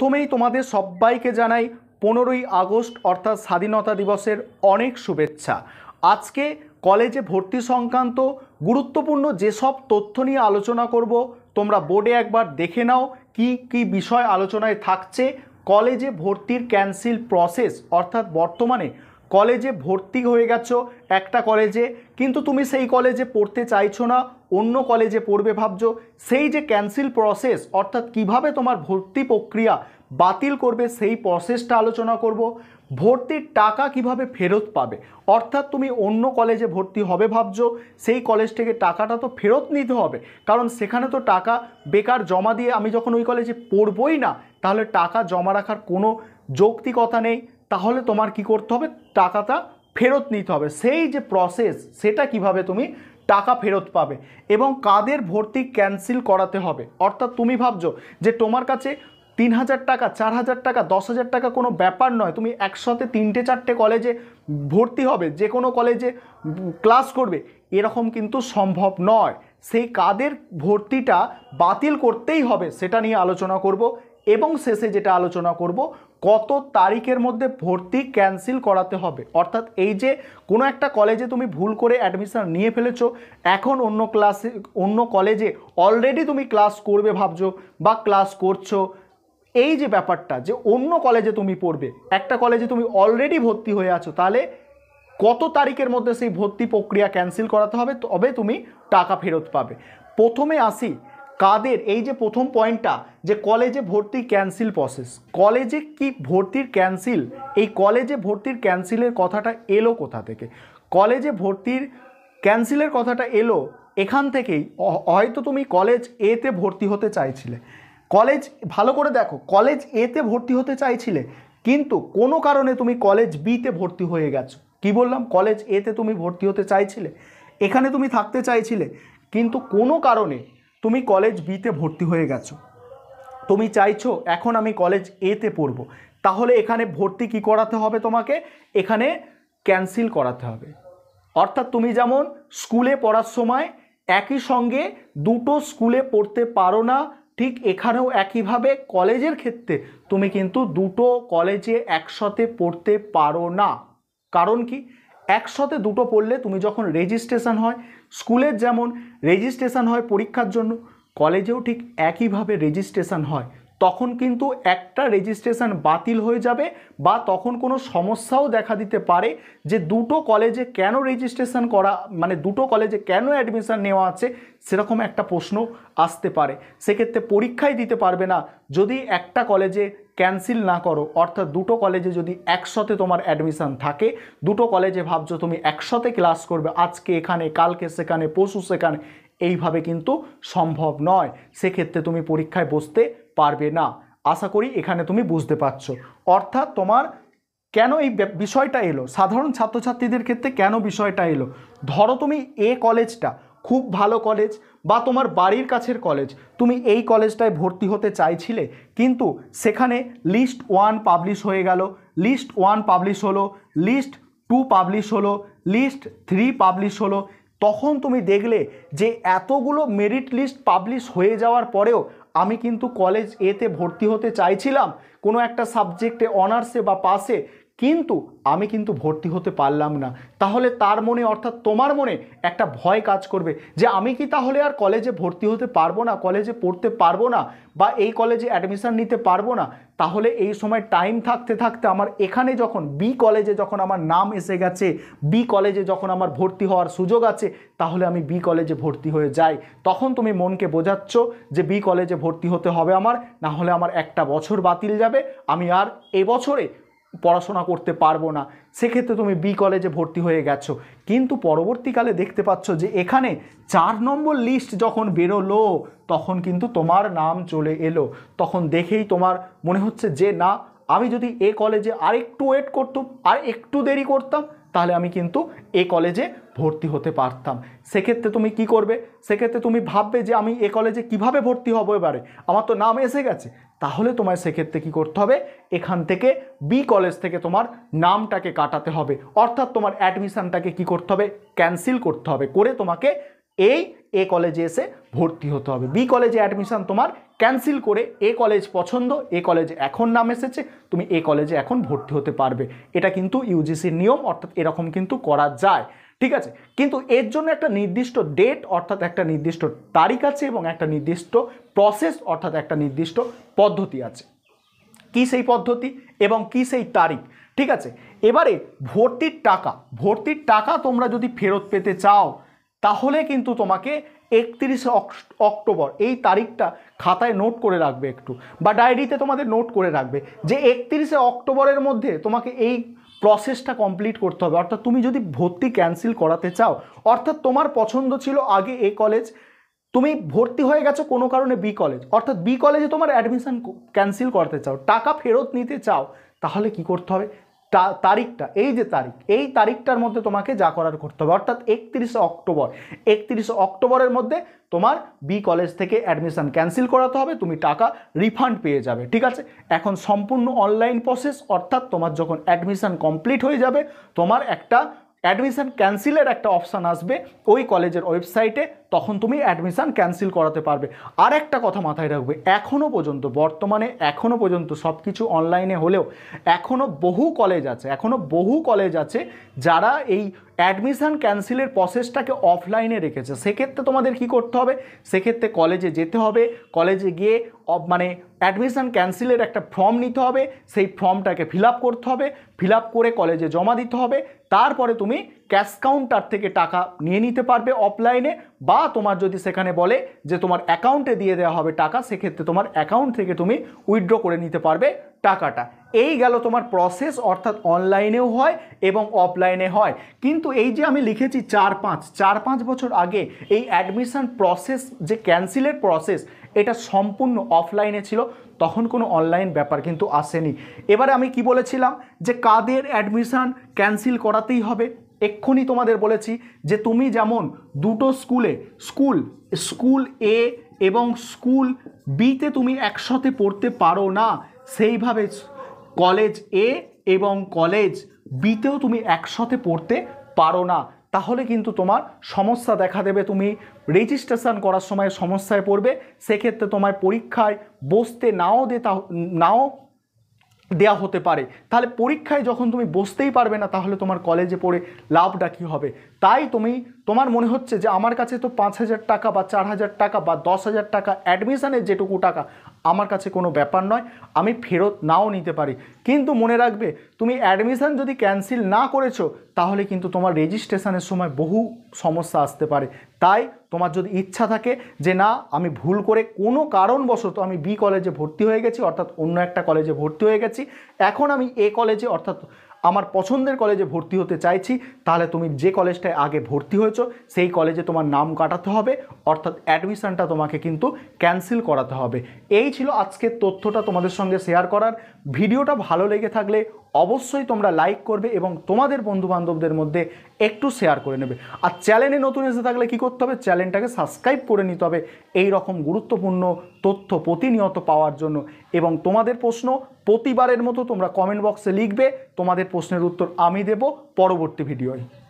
প্রথমেই তোমাদের সবাইকে জানাই পনেরোই আগস্ট অর্থাৎ স্বাধীনতা দিবসের অনেক শুভেচ্ছা আজকে কলেজে ভর্তি সংক্রান্ত গুরুত্বপূর্ণ যেসব তথ্য নিয়ে আলোচনা করব তোমরা বোর্ডে একবার দেখে নাও কি কি বিষয় আলোচনায় থাকছে কলেজে ভর্তির ক্যান্সেল প্রসেস অর্থাৎ বর্তমানে কলেজে ভর্তি হয়ে গেছো একটা কলেজে কিন্তু তুমি সেই কলেজে পড়তে চাইছো না অন্য কলেজে পড়বে ভাবছো সেই যে ক্যান্সেল প্রসেস অর্থাৎ কিভাবে তোমার ভর্তি প্রক্রিয়া বাতিল করবে সেই প্রসেসটা আলোচনা করব ভর্তির টাকা কিভাবে ফেরত পাবে অর্থাৎ তুমি অন্য কলেজে ভর্তি হবে ভাবছো সেই কলেজ থেকে টাকাটা তো ফেরত নিতে হবে কারণ সেখানে তো টাকা বেকার জমা দিয়ে আমি যখন ওই কলেজে পড়বই না তাহলে টাকা জমা রাখার কোনো যৌক্তিকতা নেই তাহলে তোমার কি করতে হবে টাকাটা ফেরত নিতে হবে সেই যে প্রসেস সেটা কিভাবে তুমি টাকা ফেরত পাবে এবং কাদের ভর্তি ক্যান্সেল করাতে হবে অর্থাৎ তুমি ভাবছো যে তোমার কাছে তিন হাজার টাকা চার হাজার টাকা দশ হাজার টাকা কোনো ব্যাপার নয় তুমি একসাথে তিনটে চারটে কলেজে ভর্তি হবে যে কোনো কলেজে ক্লাস করবে এরকম কিন্তু সম্ভব নয় সেই কাদের ভর্তিটা বাতিল করতেই হবে সেটা নিয়ে আলোচনা করব এবং শেষে যেটা আলোচনা করব কত তারিখের মধ্যে ভর্তি ক্যান্সেল করাতে হবে অর্থাৎ এই যে কোনো একটা কলেজে তুমি ভুল করে অ্যাডমিশন নিয়ে ফেলেছ এখন অন্য ক্লাসে অন্য কলেজে অলরেডি তুমি ক্লাস করবে ভাবছো বা ক্লাস করছো এই যে ব্যাপারটা যে অন্য কলেজে তুমি পড়বে একটা কলেজে তুমি অলরেডি ভর্তি হয়ে আছো তাহলে কত তারিখের মধ্যে সেই ভর্তি প্রক্রিয়া ক্যান্সেল করাতে হবে তবে তুমি টাকা ফেরত পাবে প্রথমে আসি কাদের এই যে প্রথম পয়েন্টটা যে কলেজে ভর্তি ক্যান্সেল প্রসেস কলেজে কি ভর্তির ক্যান্সেল এই কলেজে ভর্তির ক্যান্সেলের কথাটা এলো কোথা থেকে কলেজে ভর্তির ক্যান্সেলের কথাটা এলো এখান থেকেই হয়তো তুমি কলেজ এতে ভর্তি হতে চাইছিলে কলেজ ভালো করে দেখো কলেজ এতে ভর্তি হতে চাইছিলে কিন্তু কোনো কারণে তুমি কলেজ বিতে ভর্তি হয়ে গেছো কি বললাম কলেজ এতে তুমি ভর্তি হতে চাইছিলে এখানে তুমি থাকতে চাইছিলে কিন্তু কোনো কারণে তুমি কলেজ বিতে ভর্তি হয়ে গেছো তুমি চাইছো এখন আমি কলেজ এতে পড়ব তাহলে এখানে ভর্তি কি করাতে হবে তোমাকে এখানে ক্যান্সেল করাতে হবে অর্থাৎ তুমি যেমন স্কুলে পড়ার সময় একই সঙ্গে দুটো স্কুলে পড়তে পারো না ঠিক এখানেও একইভাবে কলেজের ক্ষেত্রে তুমি কিন্তু দুটো কলেজে একসাথে পড়তে পারো না কারণ কি একসাথে দুটো পড়লে তুমি যখন রেজিস্ট্রেশন হয় স্কুলের যেমন রেজিস্ট্রেশন হয় পরীক্ষার জন্য কলেজেও ঠিক একইভাবে রেজিস্ট্রেশন হয় তখন কিন্তু একটা রেজিস্ট্রেশন বাতিল হয়ে যাবে বা তখন কোনো সমস্যাও দেখা দিতে পারে যে দুটো কলেজে কেন রেজিস্ট্রেশন করা মানে দুটো কলেজে কেন অ্যাডমিশন নেওয়া আছে সেরকম একটা প্রশ্ন আসতে পারে সেক্ষেত্রে পরীক্ষাই দিতে পারবে না যদি একটা কলেজে ক্যান্সেল না করো অর্থাৎ দুটো কলেজে যদি একসাথে তোমার অ্যাডমিশান থাকে দুটো কলেজে ভাবছো তুমি একসাথে ক্লাস করবে আজকে এখানে কালকে সেখানে পশু সেখানে এইভাবে কিন্তু সম্ভব নয় সেক্ষেত্রে তুমি পরীক্ষায় বসতে পারবে না আশা করি এখানে তুমি বুঝতে পারছো অর্থাৎ তোমার কেন এই বিষয়টা এলো সাধারণ ছাত্রছাত্রীদের ক্ষেত্রে কেন বিষয়টা এলো ধরো তুমি এ কলেজটা খুব ভালো কলেজ বা তোমার বাড়ির কাছের কলেজ তুমি এই কলেজটায় ভর্তি হতে চাইছিলে কিন্তু সেখানে লিস্ট ওয়ান পাবলিশ হয়ে গেল লিস্ট ওয়ান পাবলিশ হলো লিস্ট টু পাবলিশ হলো লিস্ট থ্রি পাবলিশ হলো তখন তুমি দেখলে যে এতগুলো মেরিট লিস্ট পাবলিশ হয়ে যাওয়ার পরেও আমি কিন্তু কলেজ এতে ভর্তি হতে চাইছিলাম কোনো একটা সাবজেক্টে অনার্সে বা পাসে কিন্তু আমি কিন্তু ভর্তি হতে পারলাম না তাহলে তার মনে অর্থাৎ তোমার মনে একটা ভয় কাজ করবে যে আমি কি তাহলে আর কলেজে ভর্তি হতে পারবো না কলেজে পড়তে পারবো না বা এই কলেজে অ্যাডমিশান নিতে পারবো না তাহলে এই সময় টাইম থাকতে থাকতে আমার এখানে যখন বি কলেজে যখন আমার নাম এসে গেছে বি কলেজে যখন আমার ভর্তি হওয়ার সুযোগ আছে তাহলে আমি বি কলেজে ভর্তি হয়ে যাই তখন তুমি মনকে বোঝাচ্ছ যে বি কলেজে ভর্তি হতে হবে আমার না হলে আমার একটা বছর বাতিল যাবে আমি আর এবছরে পড়াশোনা করতে পারবো না সেক্ষেত্রে তুমি বি কলেজে ভর্তি হয়ে গেছো কিন্তু পরবর্তীকালে দেখতে পাচ্ছ যে এখানে চার নম্বর লিস্ট যখন বেরোলো তখন কিন্তু তোমার নাম চলে এলো তখন দেখেই তোমার মনে হচ্ছে যে না আমি যদি এ কলেজে আর একটু ওয়েট করতাম আর একটু দেরি করতাম তাহলে আমি কিন্তু এ কলেজে ভর্তি হতে পারতাম সেক্ষেত্রে তুমি কি করবে সেক্ষেত্রে তুমি ভাববে যে আমি এ কলেজে কিভাবে ভর্তি হবো এবারে আমার তো নাম এসে গেছে তাহলে তোমায় সেক্ষেত্রে কী করতে হবে এখান থেকে বি কলেজ থেকে তোমার নামটাকে কাটাতে হবে অর্থাৎ তোমার অ্যাডমিশানটাকে কী করতে হবে ক্যান্সেল করতে হবে করে তোমাকে এই এ কলেজে এসে ভর্তি হতে হবে বি কলেজে অ্যাডমিশান তোমার ক্যান্সেল করে এ কলেজ পছন্দ এ কলেজ এখন নাম এসেছে তুমি এ কলেজে এখন ভর্তি হতে পারবে এটা কিন্তু ইউজিসির নিয়ম অর্থাৎ এরকম কিন্তু করা যায় ঠিক আছে কিন্তু এর জন্য একটা নির্দিষ্ট ডেট অর্থাৎ একটা নির্দিষ্ট তারিখ আছে এবং একটা নির্দিষ্ট প্রসেস অর্থাৎ একটা নির্দিষ্ট পদ্ধতি আছে কি সেই পদ্ধতি এবং কি সেই তারিখ ঠিক আছে এবারে ভর্তির টাকা ভর্তির টাকা তোমরা যদি ফেরত পেতে চাও তাহলে কিন্তু তোমাকে একত্রিশে অক্টোবর এই তারিখটা খাতায় নোট করে রাখবে একটু বা ডায়েরিতে তোমাদের নোট করে রাখবে যে একত্রিশে অক্টোবরের মধ্যে তোমাকে এই প্রসেসটা কমপ্লিট করতে হবে অর্থাৎ তুমি যদি ভর্তি ক্যান্সেল করাতে চাও অর্থাৎ তোমার পছন্দ ছিল আগে এ কলেজ তুমি ভর্তি হয়ে গেছো কোনো কারণে বি কলেজ অর্থাৎ বি কলেজে তোমার অ্যাডমিশান ক্যান্সেল করাতে চাও টাকা ফেরত নিতে চাও তাহলে কি করতে হবে তারিখটা এই যে তারিখ এই তারিখটার মধ্যে তোমাকে যা করার করতে হবে অর্থাৎ একত্রিশে অক্টোবর একত্রিশে অক্টোবরের মধ্যে তোমার বি কলেজ থেকে অ্যাডমিশান ক্যান্সেল করাতে হবে তুমি টাকা রিফান্ড পেয়ে যাবে ঠিক আছে এখন সম্পূর্ণ অনলাইন প্রসেস অর্থাৎ তোমার যখন অ্যাডমিশান কমপ্লিট হয়ে যাবে তোমার একটা অ্যাডমিশান ক্যান্সেলের একটা অপশান আসবে ওই কলেজের ওয়েবসাইটে তখন তুমি অ্যাডমিশান ক্যান্সেল করাতে পারবে আর একটা কথা মাথায় রাখবে এখনও পর্যন্ত বর্তমানে এখনও পর্যন্ত সব কিছু অনলাইনে হলেও এখনও বহু কলেজ আছে এখনও বহু কলেজ আছে যারা এই অ্যাডমিশান ক্যান্সেলের প্রসেসটাকে অফলাইনে রেখেছে সেক্ষেত্রে তোমাদের কি করতে হবে সেক্ষেত্রে কলেজে যেতে হবে কলেজে গিয়ে মানে অ্যাডমিশান ক্যান্সেলের একটা ফর্ম নিতে হবে সেই ফর্মটাকে ফিল করতে হবে ফিল করে কলেজে জমা দিতে হবে তারপরে তুমি ক্যাশ কাউন্টার থেকে টাকা নিয়ে নিতে পারবে অফলাইনে বা তোমার যদি সেখানে বলে যে তোমার অ্যাকাউন্টে দিয়ে দেওয়া হবে টাকা সেক্ষেত্রে তোমার অ্যাকাউন্ট থেকে তুমি উইথড্র করে নিতে পারবে টাকাটা এই গেল তোমার প্রসেস অর্থাৎ অনলাইনেও হয় এবং অফলাইনে হয় কিন্তু এই যে আমি লিখেছি চার পাঁচ চার পাঁচ বছর আগে এই অ্যাডমিশান প্রসেস যে ক্যান্সেলের প্রসেস এটা সম্পূর্ণ অফলাইনে ছিল তখন কোনো অনলাইন ব্যাপার কিন্তু আসেনি এবারে আমি কি বলেছিলাম যে কাদের অ্যাডমিশান ক্যান্সেল করাতেই হবে এক্ষুনি তোমাদের বলেছি যে তুমি যেমন দুটো স্কুলে স্কুল স্কুল এ এবং স্কুল বিতে তুমি একসাথে পড়তে পারো না সেইভাবে কলেজ এ এবং কলেজ বিতেও তুমি একসাথে পড়তে পারো না তাহলে কিন্তু তোমার সমস্যা দেখা দেবে তুমি রেজিস্ট্রেশন করার সময় সমস্যায় পড়বে সেক্ষেত্রে তোমার পরীক্ষায় বসতে নাও দে তা নাও দেয়া হতে পারে তাহলে পরীক্ষায় যখন তুমি বসতেই পারবে না তাহলে তোমার কলেজে পড়ে লাভটা কী হবে তাই তুমি তোমার মনে হচ্ছে যে আমার কাছে তো পাঁচ হাজার টাকা বা চার হাজার টাকা বা দশ হাজার টাকা অ্যাডমিশানের যেটুকু টাকা আমার কাছে কোনো ব্যাপার নয় আমি ফেরত নাও নিতে পারি কিন্তু মনে রাখবে তুমি অ্যাডমিশান যদি ক্যান্সেল না করেছো তাহলে কিন্তু তোমার রেজিস্ট্রেশনের সময় বহু সমস্যা আসতে পারে তাই তোমার যদি ইচ্ছা থাকে যে না আমি ভুল করে কোনো কারণবশত আমি বি কলেজে ভর্তি হয়ে গেছি অর্থাৎ অন্য একটা কলেজে ভর্তি হয়ে গেছি এখন আমি এ কলেজে অর্থাৎ আমার পছন্দের কলেজে ভর্তি হতে চাইছি তাহলে তুমি যে কলেজটায় আগে ভর্তি হয়েছো সেই কলেজে তোমার নাম কাটাতে হবে অর্থাৎ অ্যাডমিশানটা তোমাকে কিন্তু ক্যান্সেল করাতে হবে এই ছিল আজকের তথ্যটা তোমাদের সঙ্গে শেয়ার করার ভিডিওটা ভালো লেগে থাকলে অবশ্যই তোমরা লাইক করবে এবং তোমাদের বন্ধুবান্ধবদের মধ্যে একটু শেয়ার করে নেবে আর চ্যানেলে নতুন এসে থাকলে কি করতে হবে চ্যানেলটাকে সাবস্ক্রাইব করে নিতে হবে এই রকম গুরুত্বপূর্ণ তথ্য প্রতিনিয়ত পাওয়ার জন্য এবং তোমাদের প্রশ্ন প্রতিবারের মতো তোমরা কমেন্ট বক্সে লিখবে তোমাদের প্রশ্নের উত্তর আমি দেব পরবর্তী ভিডিওয়